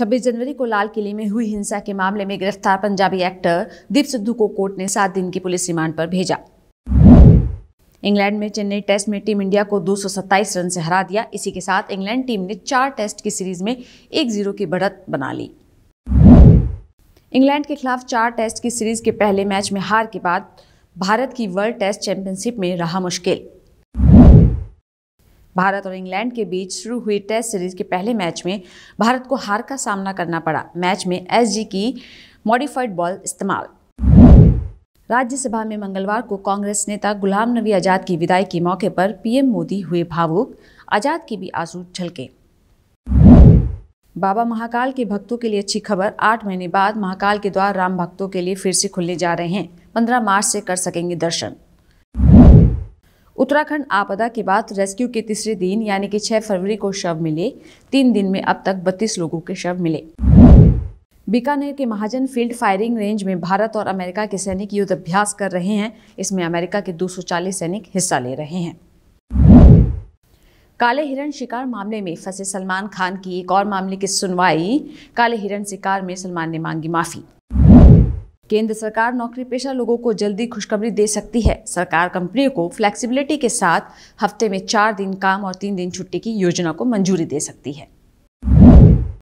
26 जनवरी को लाल किले में हुई हिंसा के मामले में गिरफ्तार पंजाबी एक्टर दीप सिद्धू को कोर्ट ने सात दिन की पुलिस रिमांड पर भेजा इंग्लैंड में चेन्नई टेस्ट में टीम इंडिया को 227 रन से हरा दिया इसी के साथ इंग्लैंड टीम ने चार टेस्ट की सीरीज में एक जीरो की बढ़त बना ली इंग्लैंड के खिलाफ चार टेस्ट की सीरीज के पहले मैच में हार के बाद भारत की वर्ल्ड टेस्ट चैंपियनशिप में रहा मुश्किल भारत और इंग्लैंड के बीच शुरू हुई टेस्ट सीरीज के पहले मैच में भारत को हार का सामना करना पड़ा मैच में एस की मॉडिफाइड बॉल इस्तेमाल राज्यसभा में मंगलवार को कांग्रेस नेता गुलाम नबी आज़ाद की विदाई के मौके पर पीएम मोदी हुए भावुक आज़ाद के भी आंसू छलके बाबा महाकाल के भक्तों के लिए अच्छी खबर आठ महीने बाद महाकाल के द्वार राम भक्तों के लिए फिर से खुलने जा रहे हैं पंद्रह मार्च से कर सकेंगे दर्शन उत्तराखंड आपदा के बाद रेस्क्यू के तीसरे दिन यानी कि 6 फरवरी को शव मिले तीन दिन में अब तक 32 लोगों के शव मिले बीकानेर के महाजन फील्ड फायरिंग रेंज में भारत और अमेरिका के सैनिक युद्ध अभ्यास कर रहे हैं इसमें अमेरिका के 240 सैनिक हिस्सा ले रहे हैं काले हिरण शिकार मामले में फंसे सलमान खान की एक और मामले की सुनवाई काले हिरण शिकार में सलमान ने मांगी माफ़ी केंद्र सरकार नौकरी पेशा लोगों को जल्दी खुशखबरी दे सकती है सरकार कंपनियों को फ्लेक्सिबिलिटी के साथ हफ्ते में चार दिन काम और तीन दिन छुट्टी की योजना को मंजूरी दे सकती है